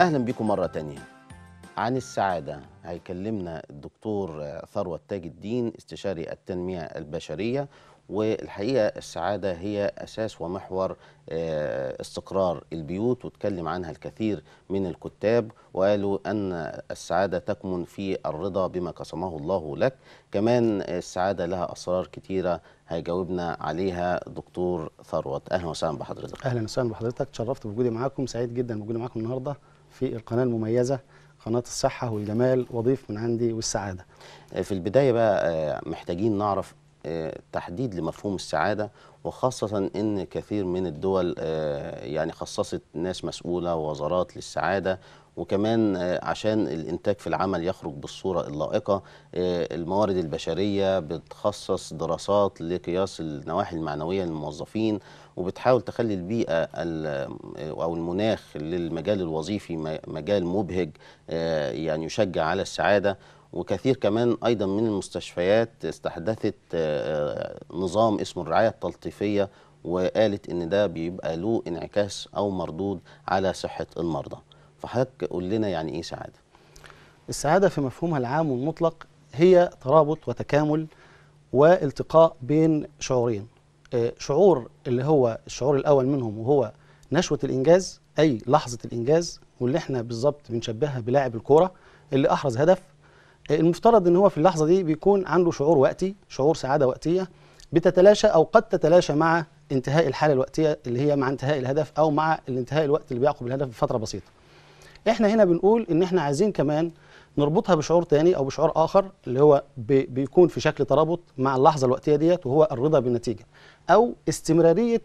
أهلا بكم مرة تانية عن السعادة هيكلمنا الدكتور ثروت تاج الدين استشاري التنمية البشرية والحقيقة السعادة هي أساس ومحور آه، استقرار البيوت وتكلم عنها الكثير من الكتاب وقالوا أن السعادة تكمن في الرضا بما قسمه الله لك كمان السعادة لها أسرار كثيرة هيجاوبنا عليها دكتور ثروت أهلا وسهلا بحضرتك أهلا وسهلا بحضرتك تشرفت بوجودي معاكم سعيد جدا بوجودي معاكم النهاردة في القناة المميزة قناة الصحة والجمال وضيف من عندي والسعادة آه، في البداية بقى آه، محتاجين نعرف آه، تحديد لمفهوم السعادة وخاصة أن كثير من الدول يعني خصصت ناس مسؤولة ووزارات للسعادة وكمان عشان الانتاج في العمل يخرج بالصوره اللائقه آه، الموارد البشريه بتخصص دراسات لقياس النواحي المعنويه للموظفين وبتحاول تخلي البيئه آه، او المناخ للمجال الوظيفي مجال مبهج آه، يعني يشجع على السعاده وكثير كمان ايضا من المستشفيات استحدثت نظام اسمه الرعايه التلطيفيه وقالت ان ده بيبقى له انعكاس او مردود على صحه المرضى فحضرتك قول لنا يعني ايه سعاده السعاده في مفهومها العام والمطلق هي ترابط وتكامل والتقاء بين شعورين آه، شعور اللي هو الشعور الاول منهم وهو نشوه الانجاز اي لحظه الانجاز واللي احنا بالظبط بنشبهها بلاعب الكوره اللي احرز هدف آه، المفترض ان هو في اللحظه دي بيكون عنده شعور وقتي شعور سعاده وقتيه بتتلاشى او قد تتلاشى مع انتهاء الحاله الوقتيه اللي هي مع انتهاء الهدف او مع الانتهاء الوقت اللي بيعقب الهدف بفتره بسيطه احنا هنا بنقول ان احنا عايزين كمان نربطها بشعور تاني او بشعور اخر اللي هو بيكون في شكل ترابط مع اللحظه الوقتيه ديت وهو الرضا بالنتيجه او استمراريه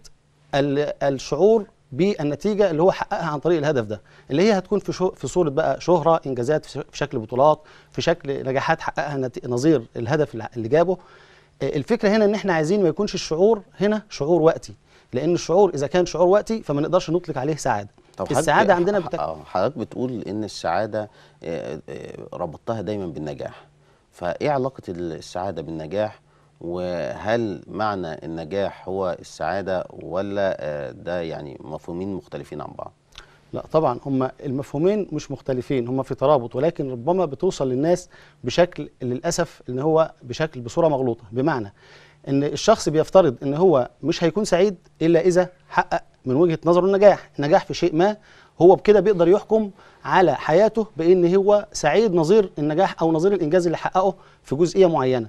الشعور بالنتيجه اللي هو حققها عن طريق الهدف ده اللي هي هتكون في شو في صوره بقى شهره انجازات في شكل بطولات في شكل نجاحات حققها نظير الهدف اللي جابه آه، الفكره هنا ان احنا عايزين ما يكونش الشعور هنا شعور وقتي لان الشعور اذا كان شعور وقتي فما نقدرش نطلق عليه سعاده طب السعاده عندنا بتك... اه، حضرتك بتقول ان السعاده آه، آه، ربطتها دايما بالنجاح فايه علاقه السعاده بالنجاح وهل معنى النجاح هو السعاده ولا ده يعني مفهومين مختلفين عن بعض لا طبعا هما المفهومين مش مختلفين هما في ترابط ولكن ربما بتوصل للناس بشكل للاسف ان هو بشكل بصوره مغلوطه بمعنى ان الشخص بيفترض ان هو مش هيكون سعيد الا اذا حقق من وجهه نظره النجاح النجاح في شيء ما هو بكده بيقدر يحكم على حياته بان هو سعيد نظير النجاح او نظير الانجاز اللي حققه في جزئيه معينه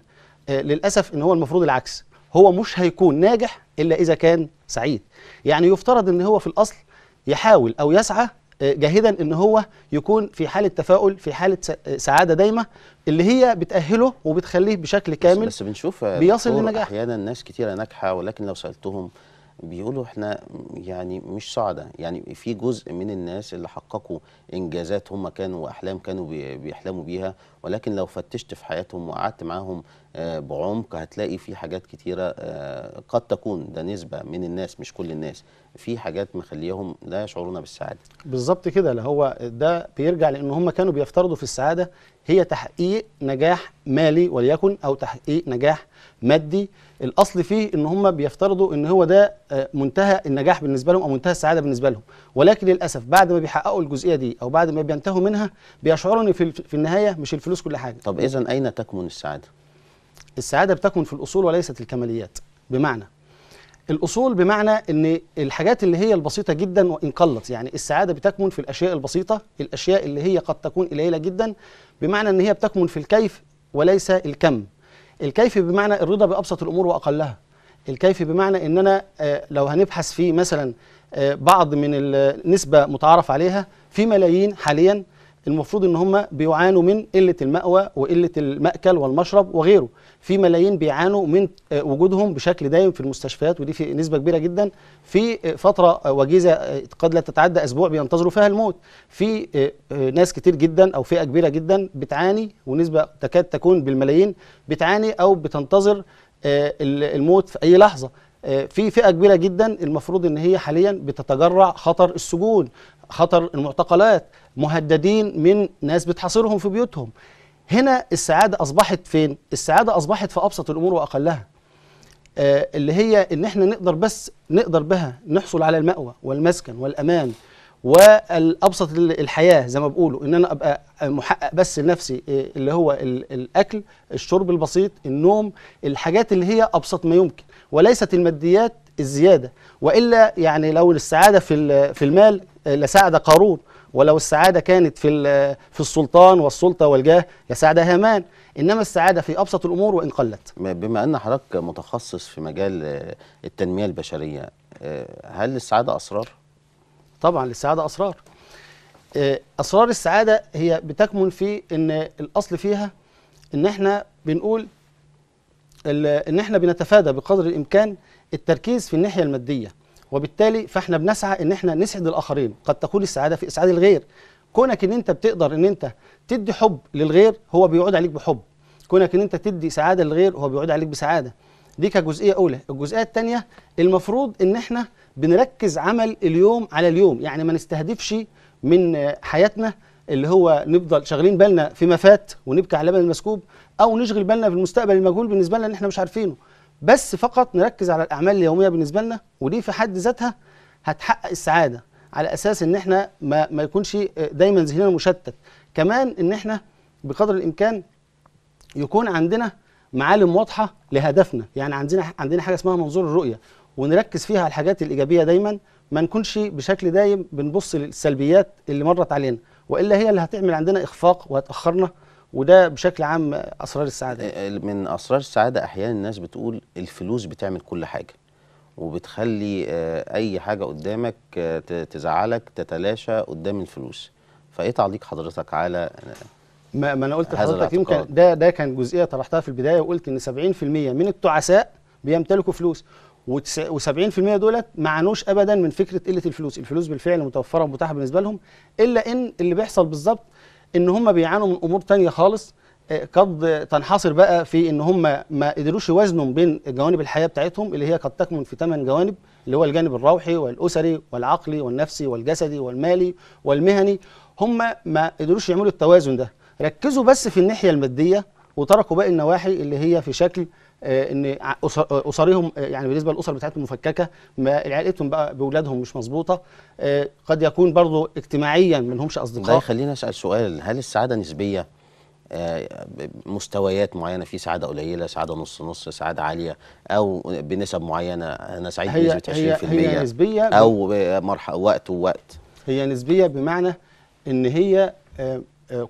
آه، للاسف ان هو المفروض العكس هو مش هيكون ناجح الا اذا كان سعيد يعني يفترض ان هو في الاصل يحاول او يسعى آه، جاهدا ان هو يكون في حاله تفاؤل في حاله آه، سعاده دايمه اللي هي بتاهله وبتخليه بشكل كامل بس, بس بنشوف بيصل للنجاح احيانا ناس كتيره ناجحه ولكن لو سالتهم بيقولوا احنا يعني مش صعدة يعني في جزء من الناس اللي حققوا إنجازات هم كانوا واحلام كانوا بيحلموا بيها ولكن لو فتشت في حياتهم وقعدت معاهم آه، بعمق هتلاقي في حاجات كتيرة آه، قد تكون ده نسبة من الناس مش كل الناس في حاجات مخليهم لا يشعرون بالسعادة بالظبط كده اللي هو ده بيرجع لأن هم كانوا بيفترضوا في السعادة هي تحقيق نجاح مالي وليكن أو تحقيق نجاح مادي الاصل فيه ان هم بيفترضوا ان هو ده آه، منتهى النجاح بالنسبه لهم او منتهى السعاده بالنسبه لهم ولكن للاسف بعد ما بيحققوا الجزئيه دي او بعد ما بينتهوا منها بيشعروا ان في, النهايه مش الفلوس كل حاجه طب اذا اين تكمن السعاده السعاده بتكمن في الاصول وليست الكماليات بمعنى الاصول بمعنى ان الحاجات اللي هي البسيطه جدا وان قلت يعني السعاده بتكمن في الاشياء البسيطه الاشياء اللي هي قد تكون قليله جدا بمعنى ان هي بتكمن في الكيف وليس الكم الكيف بمعنى الرضا بأبسط الأمور وأقلها الكيف بمعنى ان انا آه، لو هنبحث في مثلا آه، بعض من النسبه متعارف عليها في ملايين حاليا المفروض ان هم بيعانوا من قله المأوى وقله المأكل والمشرب وغيره في ملايين بيعانوا من آه، وجودهم بشكل دائم في المستشفيات ودي في نسبه كبيره جدا في آه، فتره آه، وجيزه قد لا تتعدى اسبوع بينتظروا فيها الموت في ناس كتير جدا او فئه كبيره جدا بتعاني ونسبه تكاد تكون بالملايين بتعاني او بتنتظر الموت في اي لحظه في فئه كبيره جدا المفروض ان هي حاليا بتتجرع خطر السجون خطر المعتقلات مهددين من ناس بتحاصرهم في بيوتهم هنا السعادة أصبحت فين؟ السعادة أصبحت في أبسط الأمور وأقلها آه اللي هي إن إحنا نقدر بس نقدر بها نحصل على المأوى والمسكن والأمان والأبسط الحياة زي ما بقولوا إن أنا أبقى محقق بس لنفسي آه، اللي هو الأكل الشرب البسيط النوم الحاجات اللي هي أبسط ما يمكن وليست الماديات الزيادة وإلا يعني لو السعادة في في المال لسعد قارون ولو السعادة كانت في في السلطان والسلطة والجاه يسعد هامان إنما السعادة في أبسط الأمور وإن قلت بما أن حضرتك متخصص في مجال آه، التنمية البشرية آه، هل السعاده أسرار؟ طبعا السعاده أسرار آه، أسرار السعادة هي بتكمن في إن الأصل فيها إن إحنا بنقول إن إحنا بنتفادى بقدر الإمكان التركيز في الناحية المادية وبالتالي فاحنا بنسعى ان احنا نسعد الاخرين قد تكون السعاده في اسعاد الغير كونك ان انت بتقدر ان انت تدي حب للغير هو بيعود عليك بحب كونك ان انت تدي سعاده للغير هو بيعود عليك بسعاده دي كجزئيه اولى الجزئيه الثانيه المفروض ان احنا بنركز عمل اليوم على اليوم يعني ما نستهدفش من حياتنا اللي هو نفضل شاغلين بالنا فيما فات ونبكي على لبن المسكوب او نشغل بالنا في المستقبل المجهول بالنسبه لنا ان احنا مش عارفينه بس فقط نركز على الاعمال اليوميه بالنسبه لنا ودي في حد ذاتها هتحقق السعاده على اساس ان احنا ما, ما يكونش آه، دايما ذهننا مشتت كمان ان احنا بقدر الامكان يكون عندنا معالم واضحه لهدفنا يعني عندنا عندنا حاجه اسمها منظور الرؤيه ونركز فيها على الحاجات الايجابيه دايما ما نكونش بشكل دايم بنبص للسلبيات اللي مرت علينا والا هي اللي هتعمل عندنا اخفاق وهتاخرنا وده بشكل عام اسرار السعاده آه، آه، من اسرار السعاده احيانا الناس بتقول الفلوس بتعمل كل حاجه وبتخلي آه، اي حاجه قدامك تزعلك تتلاشى قدام الفلوس فايه تعليق حضرتك على ما, ما انا قلت لحضرتك يمكن ده ده كان جزئيه طرحتها في البدايه وقلت ان 70% من التعساء بيمتلكوا فلوس و70% دولت ما عانوش ابدا من فكره قله الفلوس، الفلوس بالفعل متوفره ومتاحه بالنسبه لهم الا ان اللي بيحصل بالظبط ان هم بيعانوا من امور تانية خالص آه، قد تنحصر بقى في ان هم ما قدروش يوازنوا بين جوانب الحياه بتاعتهم اللي هي قد تكمن في ثمان جوانب اللي هو الجانب الروحي والاسري والعقلي والنفسي والجسدي والمالي والمهني هم ما قدروش يعملوا التوازن ده ركزوا بس في الناحيه الماديه وتركوا باقي النواحي اللي هي في شكل آه، ان آه، اسرهم آه، يعني بالنسبه للاسر بتاعتهم مفككه ما علاقتهم بقى باولادهم مش مظبوطه قد يكون برضه اجتماعيا ما لهمش اصدقاء ده خلينا اسال سؤال هل السعاده نسبيه مستويات معينه في سعاده قليله سعاده نص نص سعاده عاليه او بنسب معينه انا سعيد بنسبه 20% هي, هي نسبيه او مرحله وقت ووقت هي نسبيه بمعنى ان هي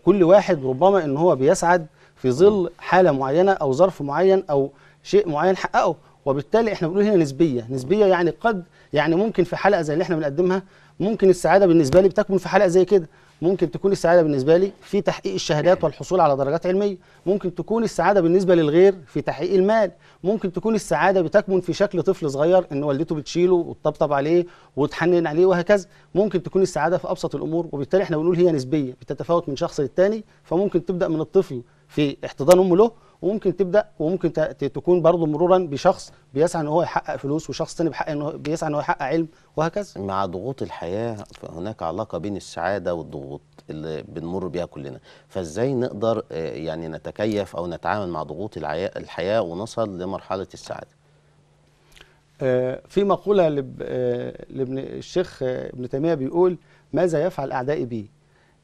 كل واحد ربما ان هو بيسعد في ظل حاله معينه او ظرف معين او شيء معين حققه وبالتالي احنا بنقول هنا نسبيه نسبيه يعني قد يعني ممكن في حلقه زي اللي احنا بنقدمها ممكن السعاده بالنسبه لي بتكمن في حلقه زي كده ممكن تكون السعاده بالنسبه لي في تحقيق الشهادات والحصول على درجات علميه ممكن تكون السعاده بالنسبه للغير في تحقيق المال ممكن تكون السعاده بتكمن في شكل طفل صغير ان والدته بتشيله وتطبطب عليه وتحنن عليه وهكذا ممكن تكون السعاده في ابسط الامور وبالتالي احنا بنقول هي نسبيه بتتفاوت من شخص للتاني فممكن تبدا من الطفل في احتضان امه له وممكن تبدا وممكن تكون برضه مرورا بشخص بيسعى ان هو يحقق فلوس وشخص ثاني بيحقق ان هو بيسعى ان هو يحقق علم وهكذا مع ضغوط الحياه هناك علاقه بين السعاده والضغوط اللي بنمر بيها كلنا فازاي نقدر آه، يعني نتكيف او نتعامل مع ضغوط الحياه ونصل لمرحله السعاده آه، في مقوله آه، لابن الشيخ ابن تيميه بيقول ماذا يفعل اعدائي بي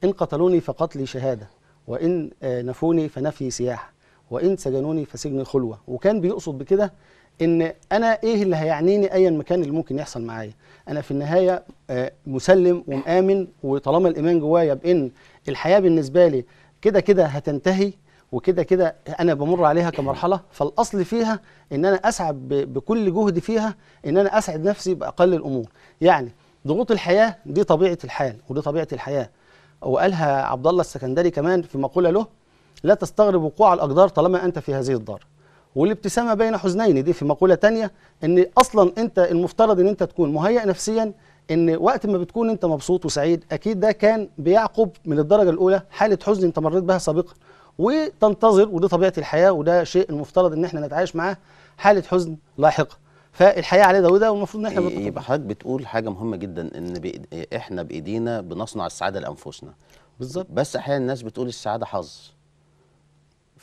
ان قتلوني فقتلي شهاده وان نفوني فنفي سياحه وإن سجنوني فسجن الخلوة وكان بيقصد بكده إن أنا إيه اللي هيعنيني أيا مكان اللي ممكن يحصل معايا أنا في النهاية آه، مسلم ومآمن وطالما الإيمان جوايا بإن الحياة بالنسبة لي كده كده هتنتهي وكده كده انا بمر عليها كمرحله فالاصل فيها ان انا اسعى بكل جهدي فيها ان انا اسعد نفسي باقل الامور يعني ضغوط الحياه دي طبيعه الحال ودي طبيعه الحياه وقالها عبد الله السكندري كمان في مقوله له لا تستغرب وقوع الأقدار طالما أنت في هذه الدار والابتسامة بين حزنين دي في مقولة تانية أن أصلا أنت المفترض أن أنت تكون مهيئ نفسيا أن وقت ما بتكون أنت مبسوط وسعيد أكيد ده كان بيعقب من الدرجة الأولى حالة حزن أنت مريت بها سابقا وتنتظر ودي طبيعة الحياة وده شيء المفترض أن احنا نتعايش معاه حالة حزن لاحقة فالحياه على ده وده والمفروض ان احنا يبقى حضرتك بتقول حاجه مهمه جدا ان إيه، احنا بايدينا بنصنع السعاده لانفسنا بالظبط بس احيانا الناس بتقول السعاده حظ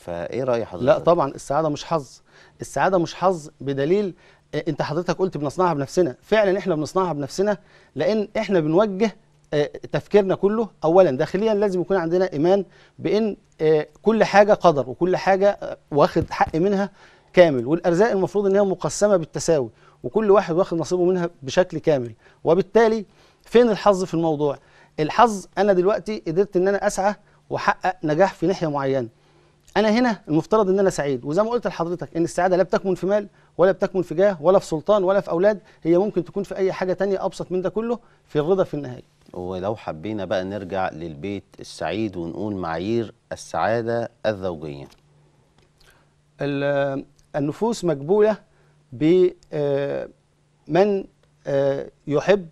فايه راي حضرتك لا طبعا السعاده مش حظ السعاده مش حظ بدليل آه، انت حضرتك قلت بنصنعها بنفسنا فعلا احنا بنصنعها بنفسنا لان احنا بنوجه آه، تفكيرنا كله اولا داخليا لازم يكون عندنا ايمان بان آه، كل حاجه قدر وكل حاجه واخد حق منها كامل والارزاق المفروض ان هي مقسمه بالتساوي وكل واحد واخد نصيبه منها بشكل كامل وبالتالي فين الحظ في الموضوع الحظ انا دلوقتي قدرت ان انا اسعى واحقق نجاح في ناحيه معينه انا هنا المفترض ان انا سعيد وزي ما قلت لحضرتك ان السعاده لا بتكمن في مال ولا بتكمن في جاه ولا في سلطان ولا في اولاد هي ممكن تكون في اي حاجه تانية ابسط من ده كله في الرضا في النهايه ولو حبينا بقى نرجع للبيت السعيد ونقول معايير السعاده الزوجيه آه، النفوس مقبوله بمن آه، آه، يحب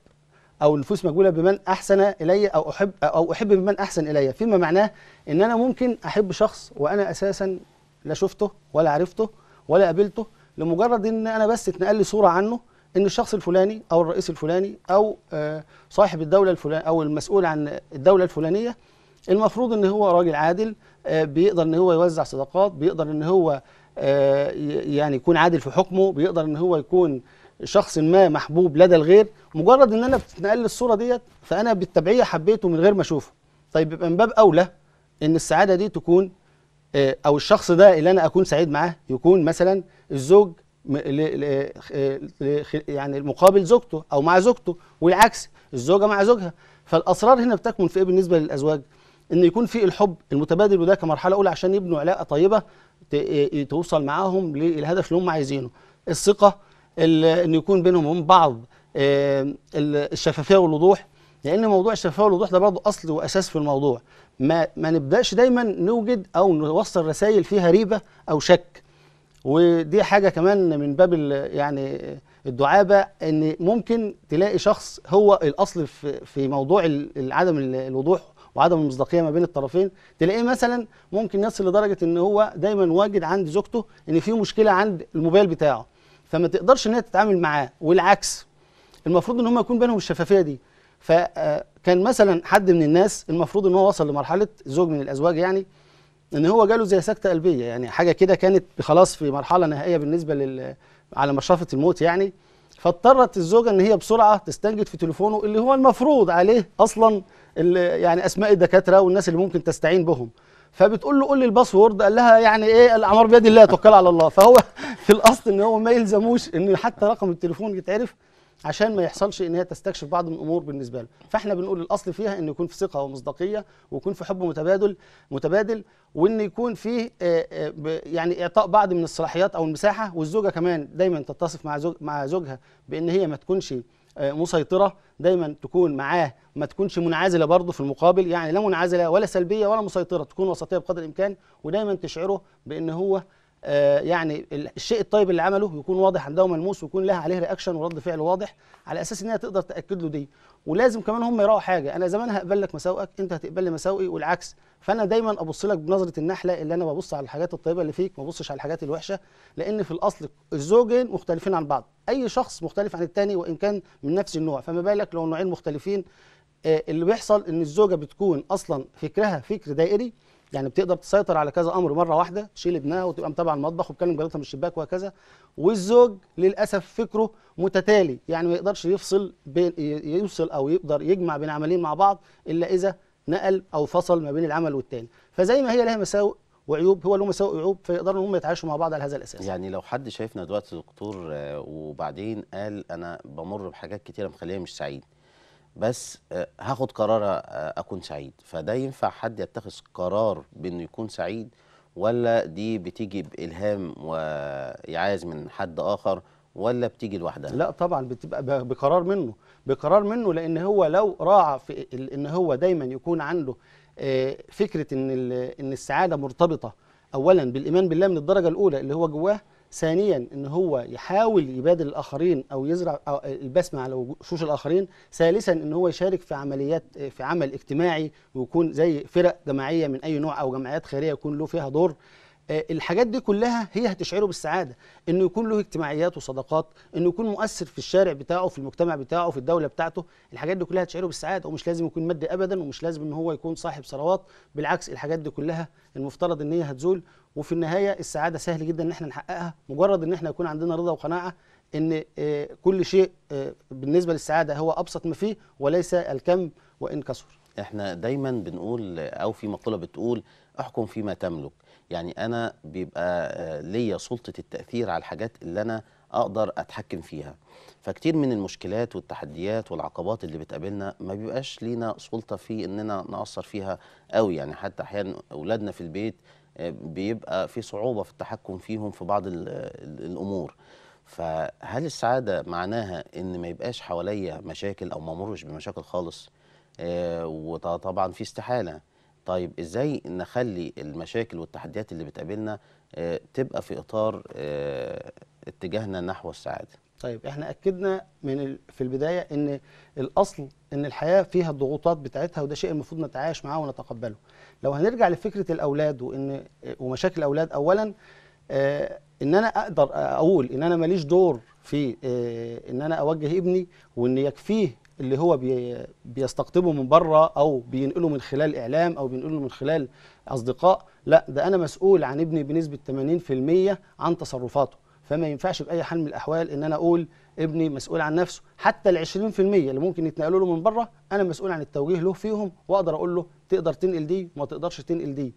او النفوس مجبوله بمن احسن الي او احب او احب بمن احسن الي فيما معناه ان انا ممكن احب شخص وانا اساسا لا شفته ولا عرفته ولا قابلته لمجرد ان انا بس اتنقل لي صوره عنه ان الشخص الفلاني او الرئيس الفلاني او آه، صاحب الدوله الفلانيه او المسؤول عن الدوله الفلانيه المفروض ان هو راجل عادل آه، بيقدر ان هو يوزع صدقات بيقدر ان هو آه، يعني يكون عادل في حكمه بيقدر ان هو يكون شخص ما محبوب لدى الغير مجرد ان انا بتتنقل الصوره ديت فانا بالتبعيه حبيته من غير ما اشوفه طيب يبقى من باب اولى ان السعاده دي تكون آه، او الشخص ده اللي انا اكون سعيد معاه يكون مثلا الزوج آه، آه، يعني مقابل زوجته او مع زوجته والعكس الزوجه مع زوجها فالاسرار هنا بتكمن في ايه بالنسبه للازواج ان يكون في الحب المتبادل وده كمرحله اولى عشان يبنوا علاقه طيبه توصل معاهم للهدف اللي هم عايزينه الثقه ان يكون بينهم وبين بعض آه، الشفافيه والوضوح لان موضوع الشفافيه والوضوح ده برضه اصل واساس في الموضوع ما ما نبداش دايما نوجد او نوصل رسائل فيها ريبه او شك ودي حاجه كمان من باب يعني الدعابه ان ممكن تلاقي شخص هو الاصل في في موضوع عدم الوضوح وعدم المصداقيه ما بين الطرفين تلاقيه مثلا ممكن يصل لدرجه ان هو دايما واجد عند زوجته ان في مشكله عند الموبايل بتاعه فما تقدرش ان هي تتعامل معاه والعكس المفروض ان هم يكون بينهم الشفافيه دي فكان آه، مثلا حد من الناس المفروض ان هو وصل لمرحله زوج من الازواج يعني ان هو جاله زي سكته قلبيه يعني حاجه كده كانت خلاص في مرحله نهائيه بالنسبه لل على مشرفه الموت يعني فاضطرت الزوجه ان هي بسرعه تستنجد في تليفونه اللي هو المفروض عليه اصلا يعني اسماء الدكاتره والناس اللي ممكن تستعين بهم فبتقول له قول لي الباسورد قال لها يعني ايه الاعمار بيد الله توكل على الله فهو في الاصل ان هو ما يلزموش ان حتى رقم التليفون يتعرف عشان ما يحصلش ان هي تستكشف بعض من الامور بالنسبه له فاحنا بنقول الاصل فيها ان يكون في ثقه ومصداقيه ويكون في حب متبادل متبادل وان يكون فيه آه، آه، يعني اعطاء بعض من الصلاحيات او المساحه والزوجه كمان دايما تتصف مع زوج مع زوجها بان هي ما تكونش آه، مسيطره دايما تكون معاه ما تكونش منعزله برضه في المقابل يعني لا منعزله ولا سلبيه ولا مسيطره تكون وسطيه بقدر الامكان ودايما تشعره بان هو آه، يعني الشيء الطيب اللي عمله يكون واضح عندها وملموس ويكون لها عليه رياكشن ورد فعل واضح على اساس انها تقدر تاكد له دي ولازم كمان هم يراعوا حاجه انا زمان هقبل لك مساوئك انت هتقبل لي مساوئي والعكس فانا دايما ابص لك بنظره النحله اللي انا ببص على الحاجات الطيبه اللي فيك ما ببصش على الحاجات الوحشه لان في الاصل الزوجين مختلفين عن بعض اي شخص مختلف عن الثاني وان كان من نفس النوع فما بالك لو النوعين مختلفين آه، اللي بيحصل ان الزوجه بتكون اصلا فكرها فكر دائري يعني بتقدر تسيطر على كذا امر مره واحده تشيل ابنها وتبقى متابعه المطبخ وتكلم جارتها من الشباك وهكذا والزوج للاسف فكره متتالي يعني ما يقدرش يفصل بين يوصل او يقدر يجمع بين عملين مع بعض الا اذا نقل او فصل ما بين العمل والتاني فزي ما هي لها مساوئ وعيوب هو له مساوئ وعيوب فيقدروا ان هم يتعايشوا مع بعض على هذا الاساس يعني لو حد شايفنا دلوقتي دكتور آه، وبعدين قال انا بمر بحاجات كتيره مخليني مش سعيد بس آه، هاخد قرار آه، اكون سعيد فده ينفع حد يتخذ قرار بانه يكون سعيد ولا دي بتيجي بالهام ويعاز من حد اخر ولا بتيجي لوحدها لا طبعا بتبقى بقرار منه بقرار منه لان هو لو راعى في ان هو دايما يكون عنده آه، فكره ان ان السعاده مرتبطه اولا بالايمان بالله من الدرجه الاولى اللي هو جواه ثانيا ان هو يحاول يبادل الاخرين او يزرع البسمه على وشوش الاخرين ثالثا ان هو يشارك في عمليات آه، في عمل اجتماعي ويكون زي فرق جماعيه من اي نوع او جمعيات خيريه يكون له فيها دور آه، الحاجات دي كلها هي هتشعره بالسعاده انه يكون له اجتماعيات وصداقات انه يكون مؤثر في الشارع بتاعه في المجتمع بتاعه في الدوله بتاعته الحاجات دي كلها هتشعره بالسعاده ومش لازم يكون مادي ابدا ومش لازم ان هو يكون صاحب ثروات بالعكس الحاجات دي كلها المفترض ان هي هتزول وفي النهايه السعاده سهل جدا ان احنا نحققها مجرد ان احنا يكون عندنا رضا وقناعه ان آه، كل شيء آه، بالنسبه للسعاده هو ابسط ما فيه وليس الكم وان كثر احنا دايما بنقول او في مقوله بتقول احكم فيما تملك يعني انا بيبقى آه، ليا سلطه التاثير على الحاجات اللي انا اقدر اتحكم فيها فكتير من المشكلات والتحديات والعقبات اللي بتقابلنا ما بيبقاش لينا سلطه في اننا ناثر فيها قوي يعني حتى احيانا اولادنا في البيت آه، بيبقى في صعوبه في التحكم فيهم في بعض الامور فهل السعاده معناها ان ما يبقاش حواليا مشاكل او ما امرش بمشاكل خالص آه، وطبعا في استحاله طيب ازاي نخلي المشاكل والتحديات اللي بتقابلنا آه، تبقى في اطار آه، اتجاهنا نحو السعاده طيب احنا اكدنا من في البدايه ان الاصل ان الحياه فيها الضغوطات بتاعتها وده شيء المفروض نتعايش معاه ونتقبله لو هنرجع لفكره الاولاد وان ومشاكل الاولاد اولا ان انا اقدر اقول ان انا ماليش دور في ان انا اوجه ابني وان يكفيه اللي هو بيستقطبه من بره او بينقله من خلال اعلام او بينقله من خلال اصدقاء لا ده انا مسؤول عن ابني بنسبه 80% عن تصرفاته فما ينفعش باي حال من الاحوال ان انا اقول ابني مسؤول عن نفسه حتى ال 20% اللي ممكن يتنقلوا له من بره انا مسؤول عن التوجيه له فيهم واقدر اقول له تقدر تنقل دي وما تقدرش تنقل دي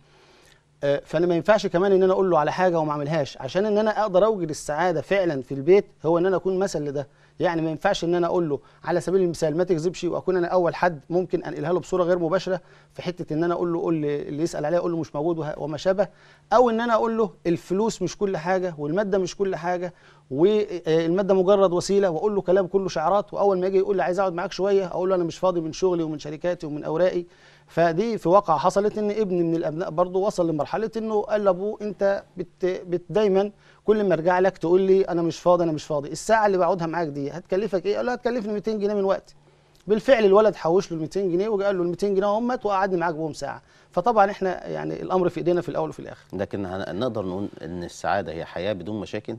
آه، فانا ما ينفعش كمان ان انا اقول له على حاجه وما اعملهاش عشان ان انا اقدر اوجد السعاده فعلا في البيت هو ان انا اكون مثل لده يعني ما ينفعش ان انا اقول له على سبيل المثال ما تكذبش واكون انا اول حد ممكن انقلها له بصوره غير مباشره في حته ان انا اقول له قول اللي يسال عليها اقول له مش موجود وما شابه او ان انا اقول له الفلوس مش كل حاجه والماده مش كل حاجه والماده آه، مجرد وسيله واقول له كلام كله شعارات واول ما يجي يقول لي عايز اقعد معاك شويه اقول له انا مش فاضي من شغلي ومن شركاتي ومن اوراقي فدي في واقع حصلت ان ابن من الابناء برضه وصل لمرحله انه قال لابوه انت بت, بت دايما كل ما ارجع لك تقول لي انا مش فاضي انا مش فاضي الساعه اللي بقعدها معاك دي هتكلفك ايه؟ قال له هتكلفني 200 جنيه من وقتي بالفعل الولد حوش له ال 200 جنيه وقال له ال 200 جنيه همت وقعدني معاك بهم ساعه فطبعا احنا يعني الامر في ايدينا في الاول وفي الاخر لكن نقدر نقول ان السعاده هي حياه بدون مشاكل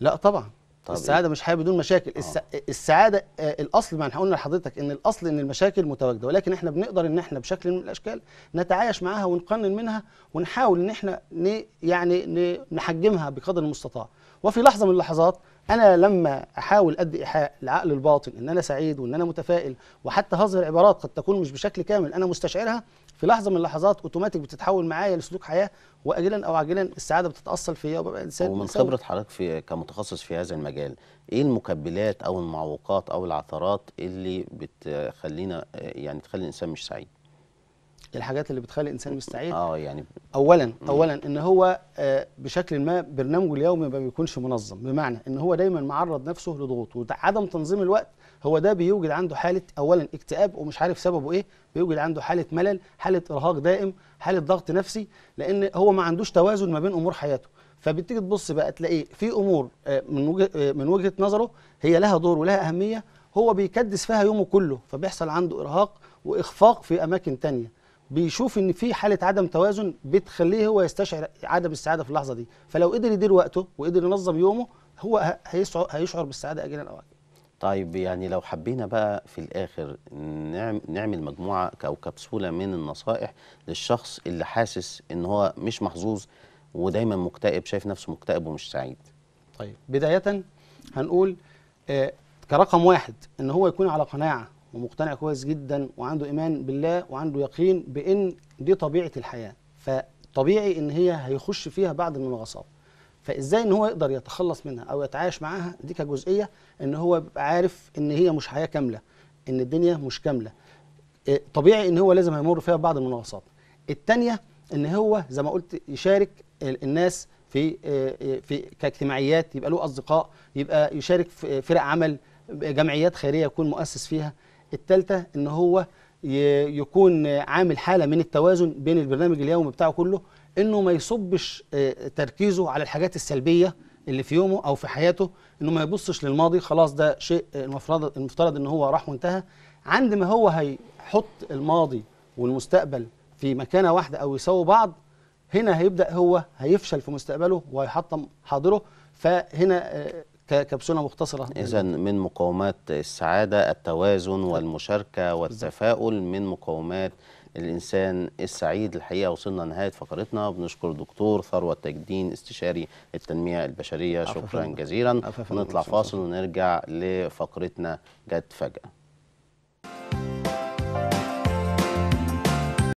لا طبعا طبيعي. السعاده إيه؟ مش حياه بدون مشاكل آه. السعاده آه الاصل ما احنا قلنا لحضرتك ان الاصل ان المشاكل متواجده ولكن احنا بنقدر ان احنا بشكل من الاشكال نتعايش معاها ونقنن منها ونحاول ان احنا ن... يعني نحجمها بقدر المستطاع وفي لحظه من اللحظات انا لما احاول ادي ايحاء لعقل الباطن ان انا سعيد وان انا متفائل وحتى هظهر عبارات قد تكون مش بشكل كامل انا مستشعرها في لحظه من اللحظات اوتوماتيك بتتحول معايا لسلوك حياه واجلا او عاجلا السعاده بتتاصل فيا وببقى انسان ومن خبره حضرتك في كمتخصص في هذا المجال ايه المكبلات او المعوقات او العثرات اللي بتخلينا يعني تخلي الانسان مش سعيد الحاجات اللي بتخلي الانسان مستعيد اه يعني اولا اولا ان هو آه، بشكل ما برنامجه اليومي ما بيكونش منظم بمعنى ان هو دايما معرض نفسه لضغوط وعدم تنظيم الوقت هو ده بيوجد عنده حاله اولا اكتئاب ومش عارف سببه ايه بيوجد عنده حاله ملل حاله ارهاق دائم حاله ضغط نفسي لان هو ما عندوش توازن ما بين امور حياته فبتيجي تبص بقى تلاقيه في امور آه، من وجهه آه، من وجهه نظره هي لها دور ولها اهميه هو بيكدس فيها يومه كله فبيحصل عنده ارهاق واخفاق في اماكن تانية بيشوف ان في حاله عدم توازن بتخليه هو يستشعر عدم السعاده في اللحظه دي فلو قدر يدير وقته وقدر ينظم يومه هو هيشعر بالسعاده اجلا او اجلا طيب يعني لو حبينا بقى في الاخر نعم-، نعمل مجموعه او كبسوله من النصائح للشخص اللي حاسس ان هو مش محظوظ ودايما مكتئب شايف نفسه مكتئب ومش سعيد طيب بدايه هنقول آه، كرقم واحد ان هو يكون على قناعه ومقتنع كويس جدا وعنده إيمان بالله وعنده يقين بإن دي طبيعة الحياة فطبيعي إن هي هيخش فيها بعض من الغصاب فإزاي إن هو يقدر يتخلص منها أو يتعايش معاها دي كجزئية إن هو بيبقى عارف إن هي مش حياة كاملة إن الدنيا مش كاملة آه، طبيعي إن هو لازم هيمر فيها بعض من الغصاب إن هو زي ما قلت يشارك الناس في آه، آه، في كاجتماعيات يبقى له اصدقاء يبقى يشارك في فرق عمل جمعيات خيريه يكون مؤسس فيها الثالثه ان هو يكون عامل حاله من التوازن بين البرنامج اليومي بتاعه كله انه ما يصبش آه، تركيزه على الحاجات السلبيه اللي في يومه او في حياته انه ما يبصش للماضي خلاص ده شيء المفترض المفترض ان هو راح وانتهى عند ما هو هيحط الماضي والمستقبل في مكانه واحده او يساووا بعض هنا هيبدا هو هيفشل في مستقبله وهيحطم حاضره فهنا آه، كبسوله مختصرة إذا من مقومات السعادة التوازن والمشاركة والتفاؤل من مقومات الإنسان السعيد الحقيقة وصلنا لنهاية فقرتنا بنشكر دكتور ثروة تجدين استشاري التنمية البشرية شكرا جزيلا ونطلع فاصل ونرجع لفقرتنا جت فجأة